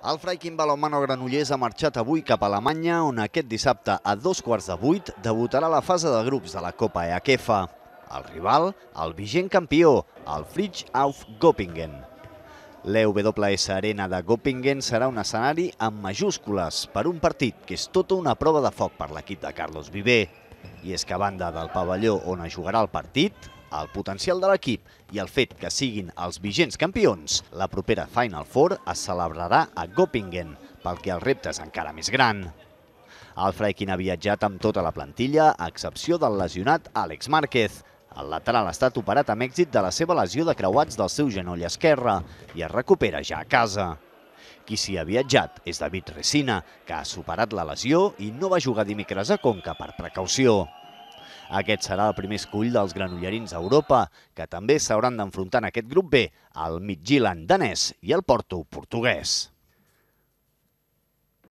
El Fraikin Balomano Granollers ha marxat avui cap a Alemanya, on aquest dissabte a dos quarts de vuit debutarà la fase de grups de la Copa EAKF. El rival, el vigent campió, el Fritsch auf Göppingen. L'EWS Arena de Göppingen serà un escenari amb majúscules per un partit que és tota una prova de foc per l'equip de Carlos Viver. I és que a banda del pavelló on es jugarà el partit, el potencial de l'equip i el fet que siguin els vigents campions, la propera Final Four es celebrarà a Göppingen, pel que el repte és encara més gran. El Freikin ha viatjat amb tota la plantilla, a excepció del lesionat Àlex Márquez. El lateral ha estat operat amb èxit de la seva lesió de creuats del seu genoll esquerre i es recupera ja a casa. Qui s'hi ha viatjat és David Resina, que ha superat la lesió i no va jugar dimecres a Conca per precaució. Aquest serà el primer escull dels granollerins a Europa, que també s'hauran d'enfrontar en aquest grup B al Midtjylland danès i el Porto portuguès.